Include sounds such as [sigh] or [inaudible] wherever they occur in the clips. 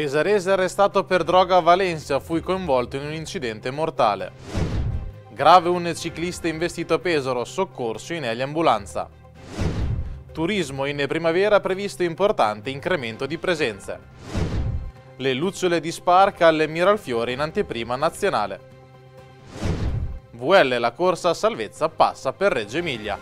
Pesarese arrestato per droga a Valencia, fu coinvolto in un incidente mortale. Grave un ciclista investito a Pesaro, soccorso in eliambulanza. Turismo in primavera previsto importante incremento di presenze. Le lucciole di Spark alle Miralfiore in anteprima nazionale. VL la corsa a salvezza passa per Reggio Emilia.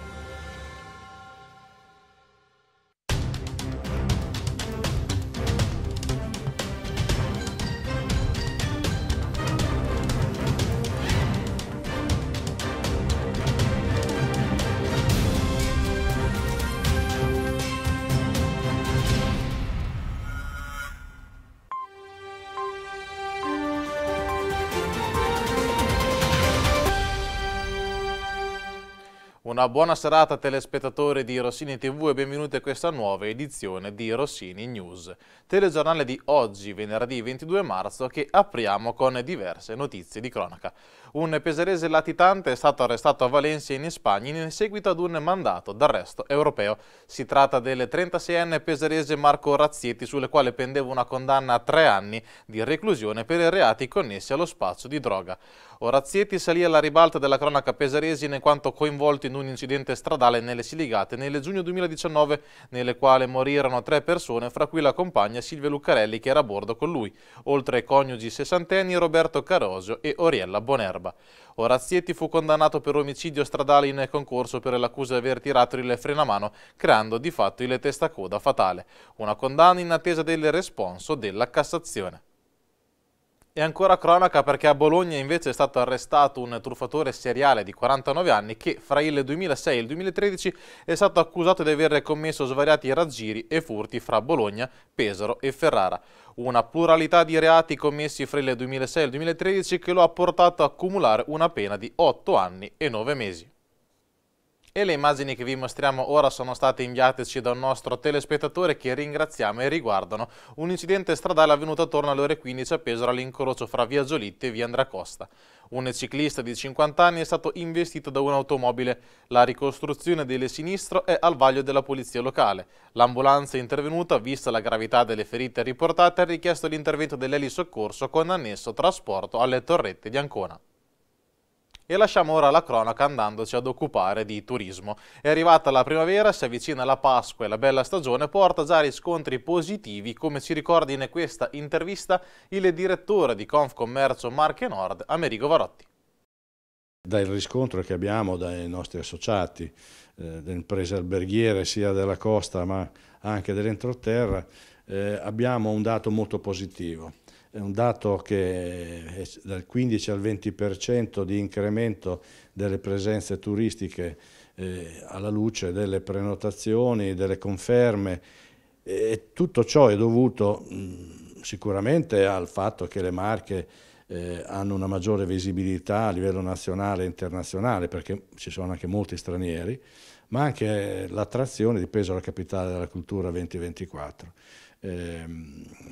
Una buona serata telespettatori di Rossini TV e benvenuti a questa nuova edizione di Rossini News, telegiornale di oggi, venerdì 22 marzo, che apriamo con diverse notizie di cronaca. Un pesarese latitante è stato arrestato a Valencia in Spagna in seguito ad un mandato d'arresto europeo. Si tratta del 36enne pesarese Marco Razzietti sulle quale pendeva una condanna a tre anni di reclusione per i reati connessi allo spazio di droga. Orazzietti salì alla ribalta della cronaca pesaresina in quanto coinvolto in un incidente stradale nelle Siligate nel giugno 2019, nelle quali morirono tre persone, fra cui la compagna Silvia Lucarelli che era a bordo con lui, oltre ai coniugi sessantenni Roberto Carosio e Oriella Bonero. Erba. Orazietti fu condannato per omicidio stradale in concorso per l'accusa di aver tirato il frenamano, creando di fatto il testacoda fatale. Una condanna in attesa del responso della Cassazione. E ancora cronaca perché a Bologna invece è stato arrestato un truffatore seriale di 49 anni che fra il 2006 e il 2013 è stato accusato di aver commesso svariati raggiri e furti fra Bologna, Pesaro e Ferrara una pluralità di reati commessi fra il 2006 e il 2013 che lo ha portato a accumulare una pena di 8 anni e 9 mesi. E le immagini che vi mostriamo ora sono state inviateci da un nostro telespettatore che ringraziamo e riguardano un incidente stradale avvenuto attorno alle ore 15 a Pesaro all'incrocio fra via Giolitti e via Andracosta. Un ciclista di 50 anni è stato investito da un'automobile. La ricostruzione delle sinistro è al vaglio della polizia locale. L'ambulanza intervenuta, vista la gravità delle ferite riportate, ha richiesto l'intervento dell'elisoccorso con annesso trasporto alle torrette di Ancona. E lasciamo ora la cronaca andandoci ad occupare di turismo. È arrivata la primavera, si avvicina la Pasqua e la bella stagione porta già riscontri positivi, come ci ricorda in questa intervista il direttore di Confcommercio Marche Nord, Amerigo Varotti dal riscontro che abbiamo dai nostri associati, eh, delle imprese alberghiere sia della costa ma anche dell'entroterra, eh, abbiamo un dato molto positivo è un dato che è dal 15 al 20% di incremento delle presenze turistiche eh, alla luce delle prenotazioni, delle conferme e tutto ciò è dovuto mh, sicuramente al fatto che le marche eh, hanno una maggiore visibilità a livello nazionale e internazionale perché ci sono anche molti stranieri, ma anche l'attrazione di Pesaro Capitale della Cultura 2024. Eh,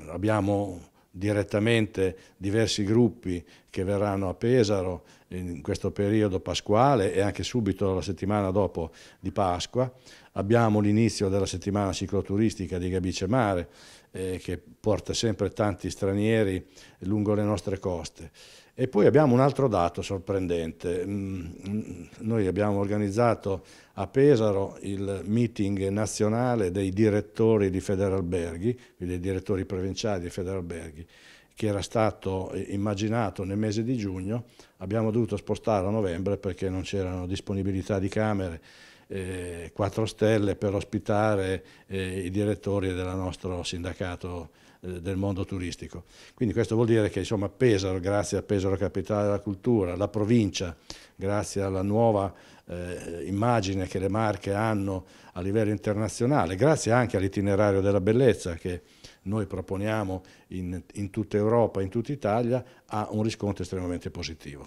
abbiamo direttamente diversi gruppi che verranno a Pesaro in questo periodo pasquale e anche subito la settimana dopo di Pasqua. Abbiamo l'inizio della settimana cicloturistica di Gabice Mare eh, che porta sempre tanti stranieri lungo le nostre coste. E poi abbiamo un altro dato sorprendente. Mm, mm, noi abbiamo organizzato a Pesaro il meeting nazionale dei direttori di Federalberghi, dei direttori provinciali di Federalberghi, che era stato immaginato nel mese di giugno, abbiamo dovuto spostare a novembre perché non c'erano disponibilità di camere. Eh, 4 stelle per ospitare eh, i direttori del nostro sindacato eh, del mondo turistico. Quindi questo vuol dire che insomma, Pesaro, grazie a Pesaro Capitale della Cultura, la provincia, grazie alla nuova eh, immagine che le Marche hanno a livello internazionale, grazie anche all'itinerario della bellezza che noi proponiamo in, in tutta Europa, in tutta Italia, ha un riscontro estremamente positivo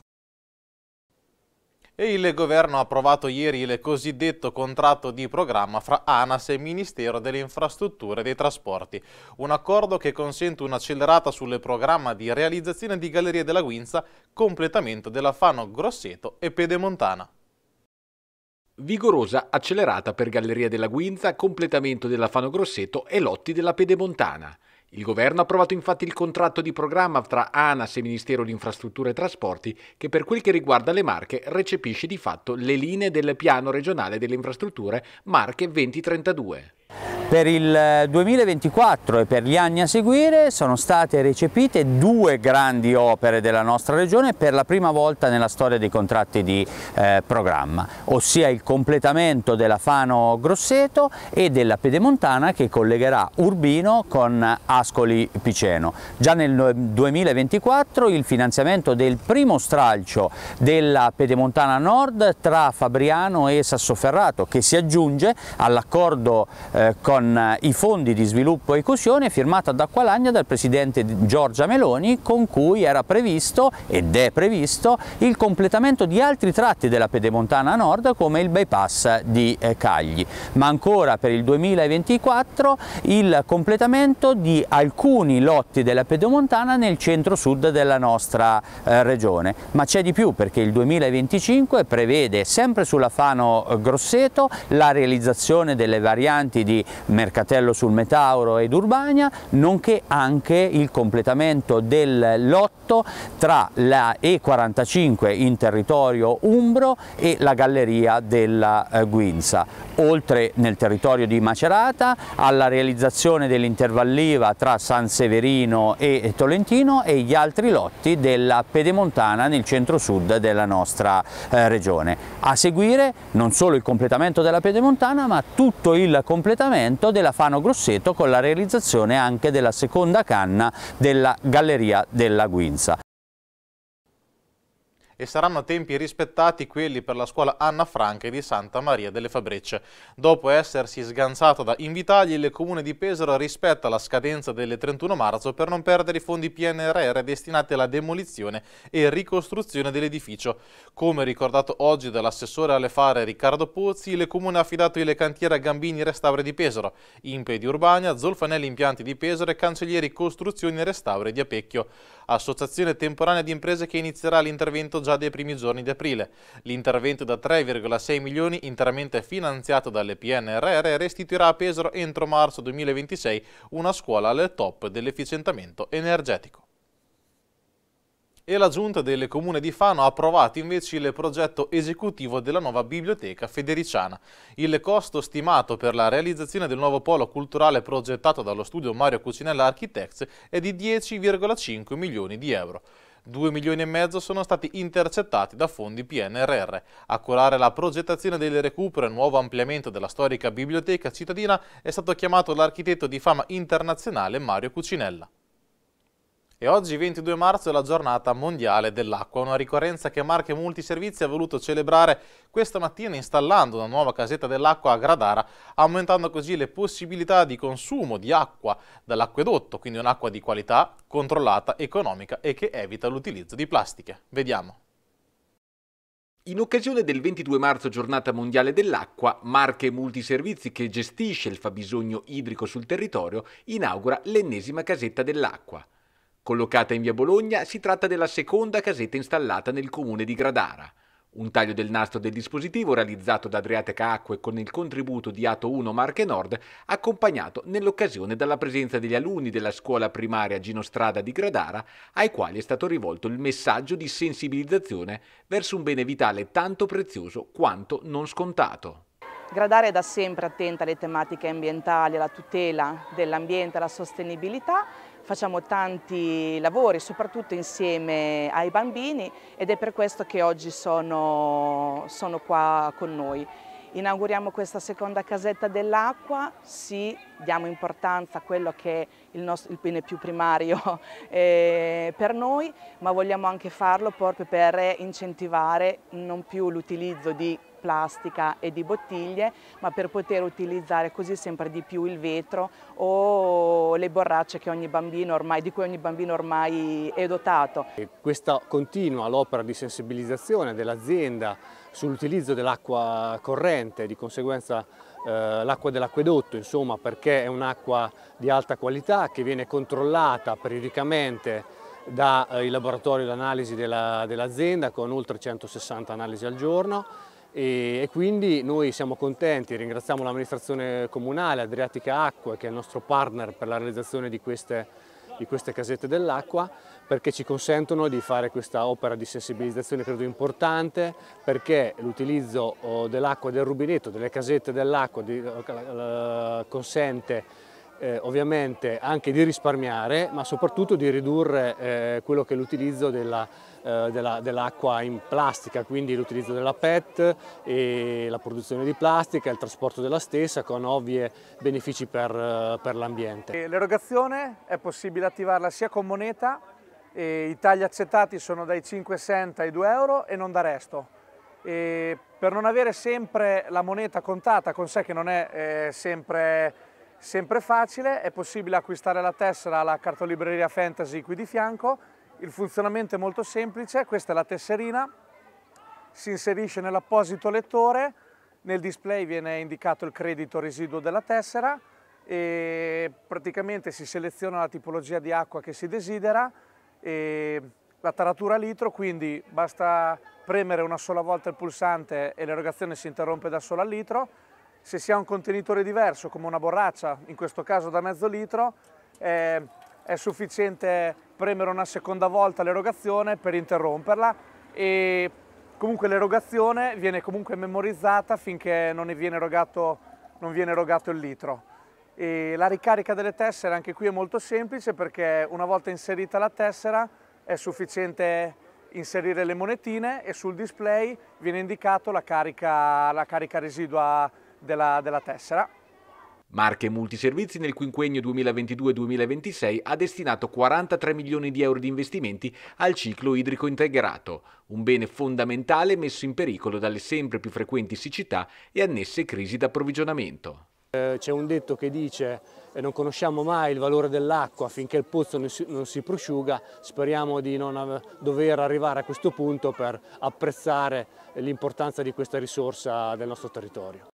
e il governo ha approvato ieri il cosiddetto contratto di programma fra ANAS e Ministero delle Infrastrutture e dei Trasporti, un accordo che consente un'accelerata sul programma di realizzazione di Gallerie della Guinza, completamento della Fano Grosseto e Pedemontana. Vigorosa accelerata per Galleria della Guinza, completamento della Fano Grosseto e lotti della Pedemontana. Il governo ha approvato infatti il contratto di programma tra ANAS e Ministero di Infrastrutture e Trasporti che per quel che riguarda le Marche recepisce di fatto le linee del piano regionale delle infrastrutture Marche 2032. Per il 2024 eh, e per gli anni a seguire sono state recepite due grandi opere della nostra regione per la prima volta nella storia dei contratti di eh, programma, ossia il completamento della Fano Grosseto e della Pedemontana che collegherà Urbino con Ascoli Piceno. Già nel 2024 il finanziamento del primo stralcio della Pedemontana Nord tra Fabriano e Sassoferrato che si aggiunge all'accordo eh, eh, con eh, i fondi di sviluppo e coesione firmata da Qualagna dal presidente Giorgia Meloni con cui era previsto ed è previsto il completamento di altri tratti della pedemontana nord come il bypass di eh, Cagli, ma ancora per il 2024 il completamento di alcuni lotti della pedemontana nel centro-sud della nostra regione, ma c'è di più perché il 2025 prevede sempre sulla Fano Grosseto la realizzazione delle varianti di di Mercatello sul Metauro ed Urbania, nonché anche il completamento del lotto tra la E45 in territorio umbro e la galleria della eh, Guinza, oltre nel territorio di Macerata alla realizzazione dell'intervalliva tra San Severino e Tolentino e gli altri lotti della Pedemontana nel centro-sud della nostra eh, regione. A seguire non solo il completamento della Pedemontana ma tutto il completamento completamento della Fano Grosseto con la realizzazione anche della seconda canna della Galleria della Guinza e saranno tempi rispettati quelli per la scuola Anna Franca di Santa Maria delle Fabrecce. Dopo essersi sganzato da Invitagli, il comune di Pesaro rispetta la scadenza del 31 marzo per non perdere i fondi PNRR destinati alla demolizione e ricostruzione dell'edificio. Come ricordato oggi dall'assessore alle fare Riccardo Pozzi, il comune ha affidato il cantiere a Gambini Restauri di Pesaro, Impedi Urbania, Zolfanelli Impianti di Pesaro e Cancellieri Costruzioni Restauri di Apecchio associazione temporanea di imprese che inizierà l'intervento già dai primi giorni di aprile. L'intervento da 3,6 milioni interamente finanziato dalle PNRR restituirà a Pesaro entro marzo 2026 una scuola alle top dell'efficientamento energetico e la Giunta del Comune di Fano ha approvato invece il progetto esecutivo della nuova biblioteca federiciana. Il costo stimato per la realizzazione del nuovo polo culturale progettato dallo studio Mario Cucinella Architects è di 10,5 milioni di euro. 2 milioni e mezzo sono stati intercettati da fondi PNRR. A curare la progettazione del recupero e nuovo ampliamento della storica biblioteca cittadina è stato chiamato l'architetto di fama internazionale Mario Cucinella. E oggi 22 marzo è la giornata mondiale dell'acqua, una ricorrenza che Marche Multiservizi ha voluto celebrare questa mattina installando una nuova casetta dell'acqua a Gradara, aumentando così le possibilità di consumo di acqua dall'acquedotto, quindi un'acqua di qualità, controllata, economica e che evita l'utilizzo di plastiche. Vediamo. In occasione del 22 marzo giornata mondiale dell'acqua, Marche Multiservizi, che gestisce il fabbisogno idrico sul territorio, inaugura l'ennesima casetta dell'acqua. Collocata in via Bologna, si tratta della seconda casetta installata nel comune di Gradara. Un taglio del nastro del dispositivo realizzato da Adriatica Acque con il contributo di Ato 1 Marche Nord, accompagnato nell'occasione dalla presenza degli alunni della scuola primaria Gino Strada di Gradara, ai quali è stato rivolto il messaggio di sensibilizzazione verso un bene vitale tanto prezioso quanto non scontato. Gradara è da sempre attenta alle tematiche ambientali, alla tutela dell'ambiente, alla sostenibilità facciamo tanti lavori, soprattutto insieme ai bambini ed è per questo che oggi sono, sono qua con noi. Inauguriamo questa seconda casetta dell'acqua, sì, diamo importanza a quello che è il, nostro, il bene più primario eh, [laughs] per noi, ma vogliamo anche farlo proprio per incentivare non più l'utilizzo di plastica e di bottiglie, ma per poter utilizzare così sempre di più il vetro o le borracce ormai, di cui ogni bambino ormai è dotato. Questa continua l'opera di sensibilizzazione dell'azienda sull'utilizzo dell'acqua corrente, di conseguenza eh, l'acqua dell'acquedotto, insomma, perché è un'acqua di alta qualità che viene controllata periodicamente dai eh, laboratori d'analisi dell'azienda dell con oltre 160 analisi al giorno e, quindi noi siamo contenti, ringraziamo l'amministrazione comunale Adriatica Acqua che è il nostro partner per la realizzazione di queste, di queste casette dell'acqua perché ci consentono di fare questa opera di sensibilizzazione credo importante perché l'utilizzo oh, dell'acqua del rubinetto, delle casette dell'acqua eh, consente eh, ovviamente anche di risparmiare ma soprattutto di ridurre eh, quello che è l'utilizzo della eh, della, dell'acqua in plastica, quindi l'utilizzo della PET e la produzione di plastica, il trasporto della stessa con ovvi benefici per, eh, per l'ambiente. L'erogazione è possibile attivarla sia con moneta, i tagli accettati sono dai 5 cent ai 2 euro e non da resto. E per non avere sempre la moneta contata con sé, che non è eh, sempre, sempre facile, è possibile acquistare la tessera alla cartolibreria Fantasy qui di fianco il funzionamento è molto semplice, questa è la tesserina, si inserisce nell'apposito lettore, nel display viene indicato il credito residuo della tessera e praticamente si seleziona la tipologia di acqua che si desidera e la taratura a litro, quindi basta premere una sola volta il pulsante e l'erogazione si interrompe da solo al litro. Se si ha un contenitore diverso, come una borraccia, in questo caso da mezzo litro, eh, è sufficiente premere una seconda volta l'erogazione per interromperla e comunque l'erogazione viene comunque memorizzata finché non viene erogato, non viene erogato il litro. E la ricarica delle tessere anche qui è molto semplice perché una volta inserita la tessera è sufficiente inserire le monetine e sul display viene indicata la, la carica, residua della, della tessera. Marche Multiservizi nel quinquennio 2022-2026 ha destinato 43 milioni di euro di investimenti al ciclo idrico integrato, un bene fondamentale messo in pericolo dalle sempre più frequenti siccità e annesse crisi d'approvvigionamento. Eh, c'è un detto che dice che eh, non conosciamo mai il valore dell'acqua finché il pozzo non si prosciuga, speriamo di non dover arrivare a questo punto per apprezzare l'importanza di questa risorsa del nostro territorio.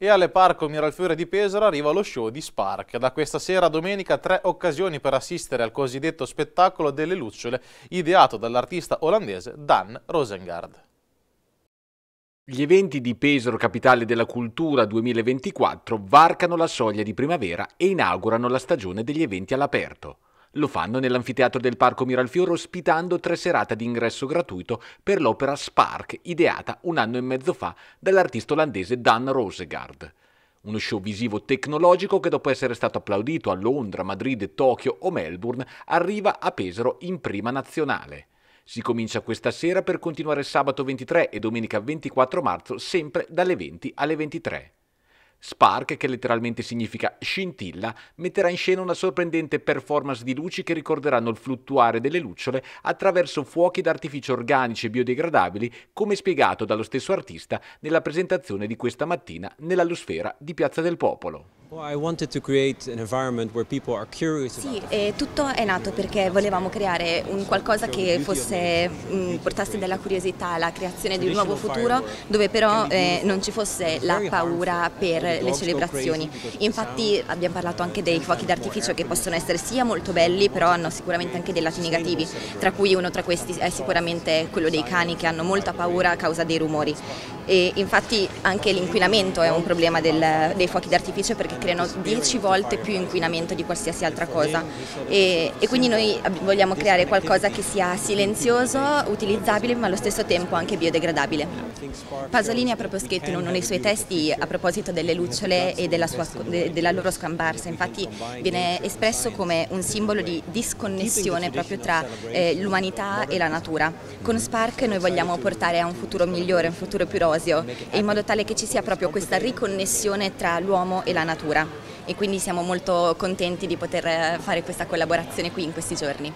E alle Parco Miralfiore di Pesaro arriva lo show di Spark. Da questa sera a domenica tre occasioni per assistere al cosiddetto spettacolo delle lucciole ideato dall'artista olandese Dan Rosengard. Gli eventi di Pesaro Capitale della Cultura 2024 varcano la soglia di primavera e inaugurano la stagione degli eventi all'aperto. Lo fanno nell'anfiteatro del Parco Miralfiore ospitando tre serate di ingresso gratuito per l'opera Spark, ideata un anno e mezzo fa dall'artista olandese Dan Rosegard. Uno show visivo tecnologico che dopo essere stato applaudito a Londra, Madrid, Tokyo o Melbourne arriva a Pesaro in prima nazionale. Si comincia questa sera per continuare sabato 23 e domenica 24 marzo sempre dalle 20 alle 23. Spark, che letteralmente significa scintilla, metterà in scena una sorprendente performance di luci che ricorderanno il fluttuare delle lucciole attraverso fuochi d'artificio organici e biodegradabili, come spiegato dallo stesso artista nella presentazione di questa mattina nell'allosfera di Piazza del Popolo. Sì, eh, tutto è nato perché volevamo creare un qualcosa che fosse, mh, mm, portasse della curiosità alla creazione di un nuovo futuro dove però eh, non ci fosse la paura per le celebrazioni. Infatti abbiamo parlato anche dei fuochi d'artificio che possono essere sia molto belli però hanno sicuramente anche dei lati negativi, tra cui uno tra questi è sicuramente quello dei cani che hanno molta paura a causa dei rumori e infatti anche l'inquinamento è un problema del, dei fuochi d'artificio perché creano 10 volte più inquinamento di qualsiasi altra cosa e, e quindi noi vogliamo creare qualcosa che sia silenzioso, utilizzabile ma allo stesso tempo anche biodegradabile. Pasolini ha proprio scritto in uno dei suoi testi a proposito delle lucciole e della, sua, de, della loro scambarsa, infatti viene espresso come un simbolo di disconnessione proprio tra eh, l'umanità e la natura. Con Spark noi vogliamo portare a un futuro migliore, un futuro più rosa simposio, in modo tale che ci sia proprio questa riconnessione tra l'uomo e la natura e quindi siamo molto contenti di poter eh, fare questa collaborazione qui in questi giorni.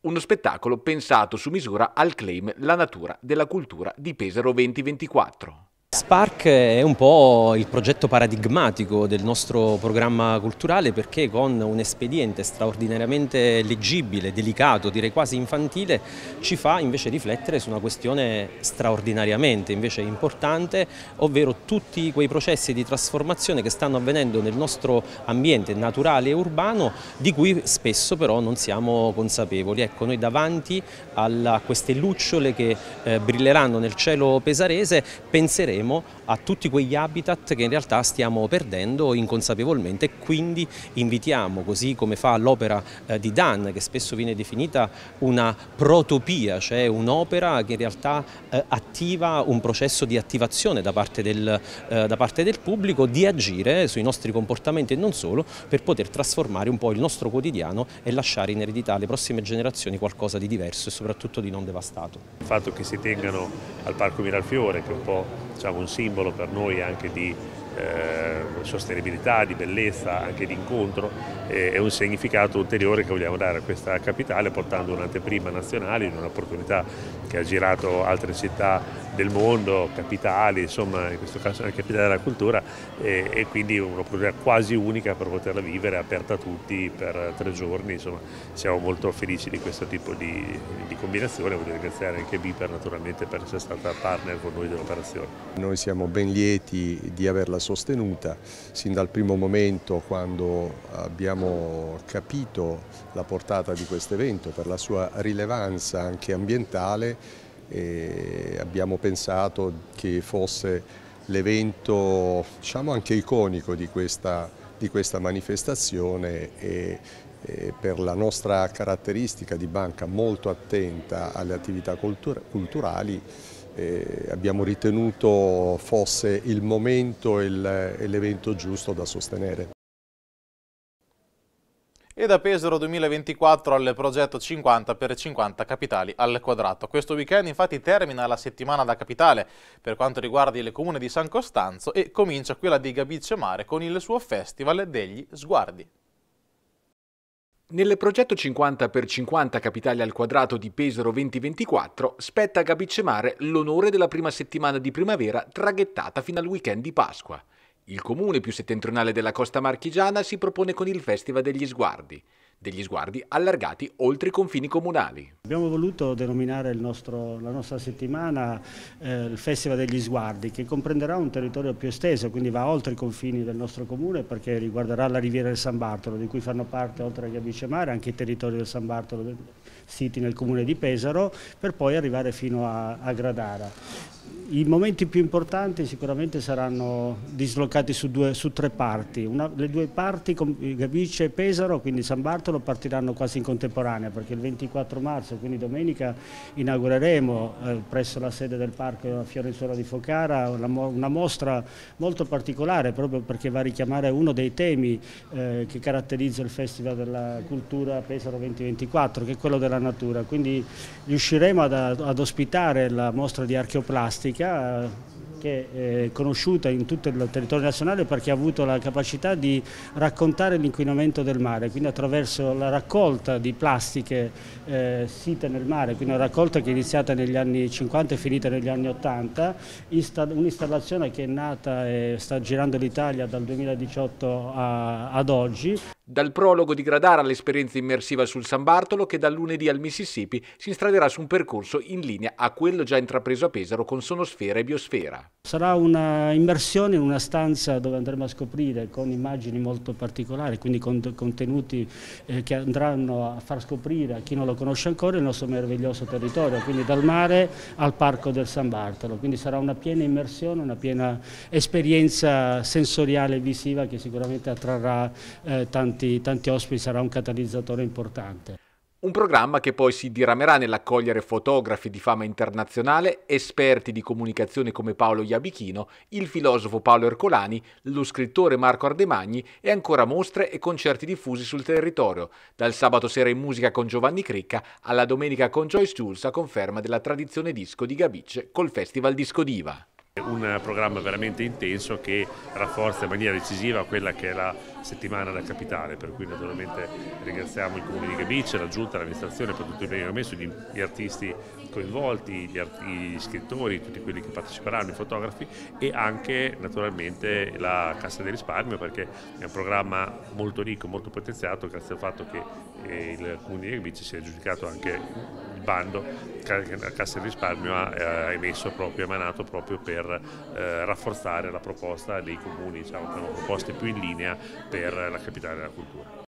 Uno spettacolo pensato su misura al claim La natura della cultura di Pesaro 2024. Park è un po' il progetto paradigmatico del nostro programma culturale perché con un espediente straordinariamente leggibile, delicato, direi quasi infantile, ci fa invece riflettere su una questione straordinariamente invece importante, ovvero tutti quei processi di trasformazione che stanno avvenendo nel nostro ambiente naturale e urbano di cui spesso però non siamo consapevoli. Ecco, noi davanti a queste lucciole che eh, brilleranno nel cielo pesarese penseremo a tutti quegli habitat che in realtà stiamo perdendo inconsapevolmente e quindi invitiamo, così come fa l'opera eh, di Dan, che spesso viene definita una protopia, cioè un'opera che in realtà eh, attiva un processo di attivazione da parte, del, eh, da parte del pubblico, di agire sui nostri comportamenti e non solo, per poter trasformare un po' il nostro quotidiano e lasciare in eredità alle prossime generazioni qualcosa di diverso e soprattutto di non devastato. Il fatto che si tengano al Parco Miralfiore, che è un po' diciamo, un simbolo per noi anche di eh, sostenibilità, di bellezza, anche di incontro e eh, un significato ulteriore che vogliamo dare a questa capitale portando un'anteprima nazionale in un'opportunità che ha girato altre città del mondo, capitali, insomma in questo caso anche capitale della cultura e, e quindi un'opportunità quasi unica per poterla vivere, aperta a tutti per tre giorni, insomma siamo molto felici di questo tipo di, di combinazione, voglio ringraziare anche Viper naturalmente per essere stata partner con noi dell'operazione. Noi siamo ben lieti di averla sostenuta sin dal primo momento quando abbiamo capito la portata di questo evento per la sua rilevanza anche ambientale e abbiamo pensato che fosse l'evento diciamo anche iconico di questa, di questa manifestazione e, e, per la nostra caratteristica di banca molto attenta alle attività cultur culturali eh, abbiamo ritenuto fosse il momento e l'evento giusto da sostenere e da Pesaro 2024 al progetto 50 per 50 capitali al quadrato. Questo weekend infatti termina la settimana da capitale per quanto riguarda il comune di San Costanzo e comincia quella di Gabicce Mare con il suo festival degli sguardi. Nel progetto 50x50 capitali al quadrato di Pesaro 2024 spetta a Gabicemare l'onore della prima settimana di primavera traghettata fino al weekend di Pasqua. Il comune più settentrionale della costa marchigiana si propone con il Festival degli Sguardi, degli sguardi allargati oltre i confini comunali. Abbiamo voluto denominare nostro, la nostra settimana eh, il Festival degli Sguardi, che comprenderà un territorio più esteso, quindi va oltre i confini del nostro comune perché riguarderà la riviera del San Bartolo, di cui fanno parte, oltre che a Bicemare, anche i territori del San Bartolo siti nel comune di Pesaro, per poi arrivare fino a, a Gradara. I momenti più importanti sicuramente saranno dislocati su, due, su tre parti. Una, le due parti, Gavice e Pesaro, quindi San Bartolo, partiranno quasi in contemporanea perché il 24 marzo, quindi domenica, inaugureremo eh, presso la sede del Parco Fiorenzuola di Focara una, una, mostra molto particolare proprio perché va a richiamare uno dei temi eh, che caratterizza il Festival della Cultura Pesaro 2024, che è quello della natura. Quindi riusciremo ad, ad ospitare la mostra di archeoplastica cas, euh, che è eh, conosciuta in tutto il territorio nazionale perché ha avuto la capacità di raccontare l'inquinamento del mare, quindi attraverso la raccolta di plastiche eh, site nel mare, quindi una raccolta che è iniziata negli anni 50 e finita negli anni 80, un'installazione che è nata e sta girando l'Italia dal 2018 a, ad oggi. Dal prologo di Gradara all'esperienza immersiva sul San Bartolo che dal lunedì al Mississippi si instraderà su un percorso in linea a quello già intrapreso a Pesaro con Sonosfera e Biosfera. Sarà un'immersione in una stanza dove andremo a scoprire con immagini molto particolari, quindi con contenuti eh, che andranno a far scoprire a chi non lo conosce ancora il nostro meraviglioso territorio, quindi dal mare al Parco del San Bartolo. Quindi sarà una piena immersione, una piena esperienza sensoriale e visiva che sicuramente attrarrà eh, tanti, tanti ospiti, sarà un catalizzatore importante. Un programma che poi si diramerà nell'accogliere fotografi di fama internazionale, esperti di comunicazione come Paolo Iabichino, il filosofo Paolo Ercolani, lo scrittore Marco Ardemagni e ancora mostre e concerti diffusi sul territorio, dal sabato sera in musica con Giovanni Cricca alla domenica con Joyce Jules a conferma della tradizione disco di Gabicce col Festival Disco Diva. Un programma veramente intenso che rafforza in maniera decisiva quella che è la settimana da capitale, per cui naturalmente ringraziamo il Comune di Gabice, la Giunta, l'amministrazione per tutto il bene che ha messo, gli, gli, artisti coinvolti, gli, art gli, scrittori, tutti quelli che parteciperanno, i fotografi e anche naturalmente la Cassa del Risparmio perché è un programma molto ricco, molto potenziato grazie al fatto che eh, il Comune di Gabice si è giudicato anche bando che la Cassa di Risparmio ha eh, emesso proprio, emanato proprio per eh, rafforzare la proposta dei comuni, diciamo, che hanno proposte più in linea per la capitale della cultura.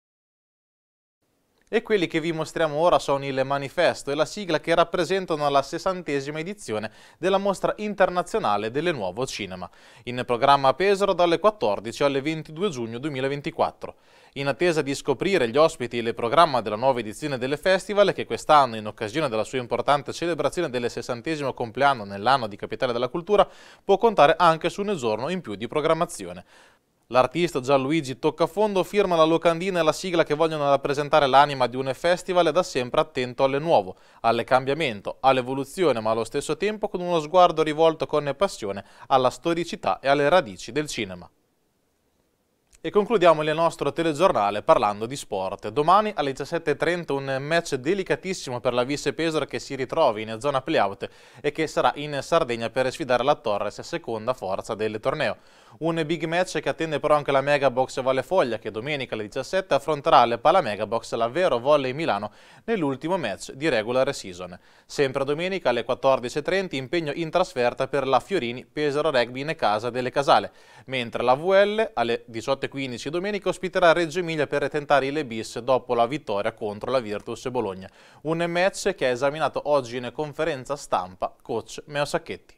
E quelli che vi mostriamo ora sono il manifesto e la sigla che rappresentano la sessantesima edizione della Mostra Internazionale delle Nuovo Cinema, in programma a Pesaro dalle 14 alle 22 giugno 2024. In attesa di scoprire gli ospiti e il programma della nuova edizione delle festival, che quest'anno, in occasione della sua importante celebrazione del 60 compleanno nell'anno di Capitale della Cultura, può contare anche su un giorno in più di programmazione. L'artista Gianluigi Toccafondo firma la locandina e la sigla che vogliono rappresentare l'anima di un festival da sempre attento alle nuovo, alle cambiamento, all'evoluzione, ma allo stesso tempo con uno sguardo rivolto con passione alla storicità e alle radici del cinema. E concludiamo il nostro telegiornale parlando di sport. Domani alle 17.30 un match delicatissimo per la Visse Pesaro che si ritrova in zona playout e che sarà in Sardegna per sfidare la Torres, seconda forza del torneo. Un big match che attende però anche la Megabox Valle Foglia che domenica alle 17 affronterà le Pala Megabox la Vero Volley Milano nell'ultimo match di regular season. Sempre domenica alle 14.30 impegno in trasferta per la Fiorini Pesaro Rugby in casa delle Casale, mentre la VL alle 18.15 domenica ospiterà Reggio Emilia per tentare il bis dopo la vittoria contro la Virtus Bologna. Un match che ha esaminato oggi in conferenza stampa coach Meo Sacchetti.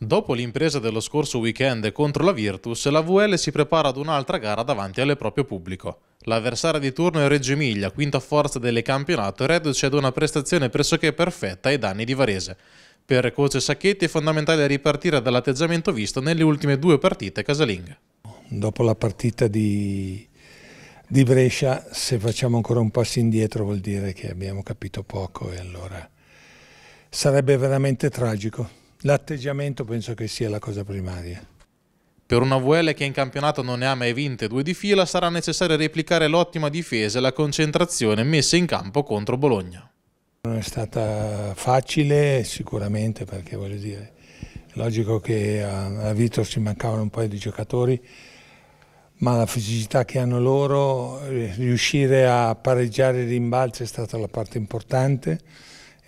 Dopo l'impresa dello scorso weekend contro la Virtus, la VL si prepara ad un'altra gara davanti al proprio pubblico. L'avversaria di turno è Reggio Emilia, quinta forza del campionato, reduce ad una prestazione pressoché perfetta ai danni di Varese. Per Coce Sacchetti è fondamentale ripartire dall'atteggiamento visto nelle ultime due partite casalinghe. Dopo la partita di, di Brescia, se facciamo ancora un passo indietro vuol dire che abbiamo capito poco e allora sarebbe veramente tragico. L'atteggiamento penso che sia la cosa primaria. Per una VL che in campionato non ne ha mai vinte due di fila sarà necessario replicare l'ottima difesa e la concentrazione messa in campo contro Bologna. Non è stata facile sicuramente perché voglio dire, è logico che a Vitor ci mancavano un paio di giocatori, ma la fisicità che hanno loro, eh, riuscire a pareggiare i rimbalzi è stata la parte importante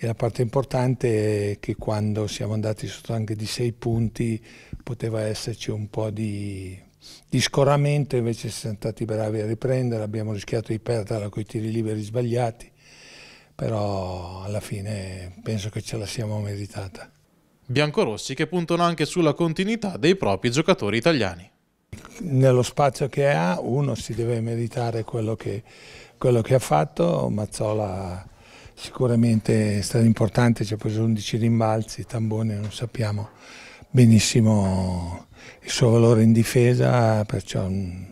e la parte importante è che quando siamo andati sotto anche di sei punti poteva esserci un po' di, di scoramento, invece siamo stati bravi a riprendere, abbiamo rischiato di perderla con i tiri liberi sbagliati, però alla fine penso che ce la siamo meritata. Biancorossi che puntano anche sulla continuità dei propri giocatori italiani. Nello spazio che ha uno si deve meritare quello che, quello che ha fatto, Mazzola Sicuramente è stato importante, ci ha preso 11 rimbalzi, Tambone non sappiamo benissimo il suo valore in difesa, perciò mm,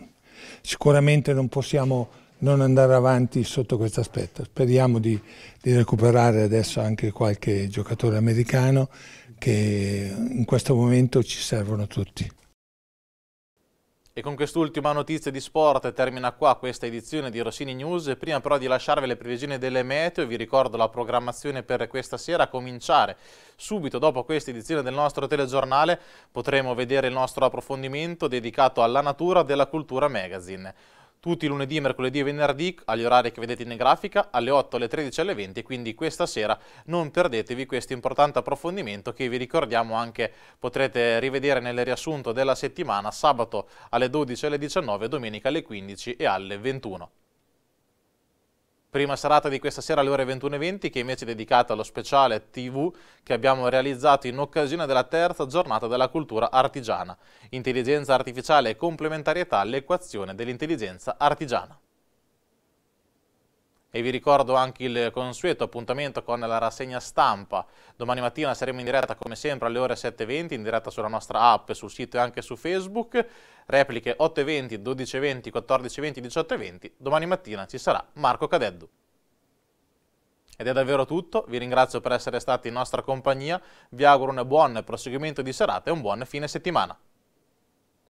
sicuramente non possiamo non andare avanti sotto questo aspetto. Speriamo di, di, recuperare adesso anche qualche giocatore americano che in questo momento ci servono tutti. E con quest'ultima notizia di sport termina qua questa edizione di Rossini News. Prima però di lasciarvi le previsioni delle meteo, vi ricordo la programmazione per questa sera a cominciare subito dopo questa edizione del nostro telegiornale. Potremo vedere il nostro approfondimento dedicato alla natura della cultura magazine tutti lunedì, mercoledì e venerdì agli orari che vedete in grafica alle 8, alle 13 e alle 20 quindi questa sera non perdetevi questo importante approfondimento che vi ricordiamo anche potrete rivedere nel riassunto della settimana sabato alle 12 e alle 19 domenica alle 15 e alle 21 prima serata di questa sera alle ore 21.20 che invece è dedicata allo speciale TV che abbiamo realizzato in occasione della terza giornata della cultura artigiana, intelligenza artificiale e complementarietà all'equazione dell'intelligenza artigiana. E vi ricordo anche il consueto appuntamento con la rassegna stampa. Domani mattina saremo in diretta come sempre alle ore 7.20, in diretta sulla nostra app, sul sito e anche su Facebook. Repliche 8.20, 12.20, 14.20, 18.20. Domani mattina ci sarà Marco Cadeddu. Ed è davvero tutto, vi ringrazio per essere stati in nostra compagnia, vi auguro un buon proseguimento di serata e un buon fine settimana.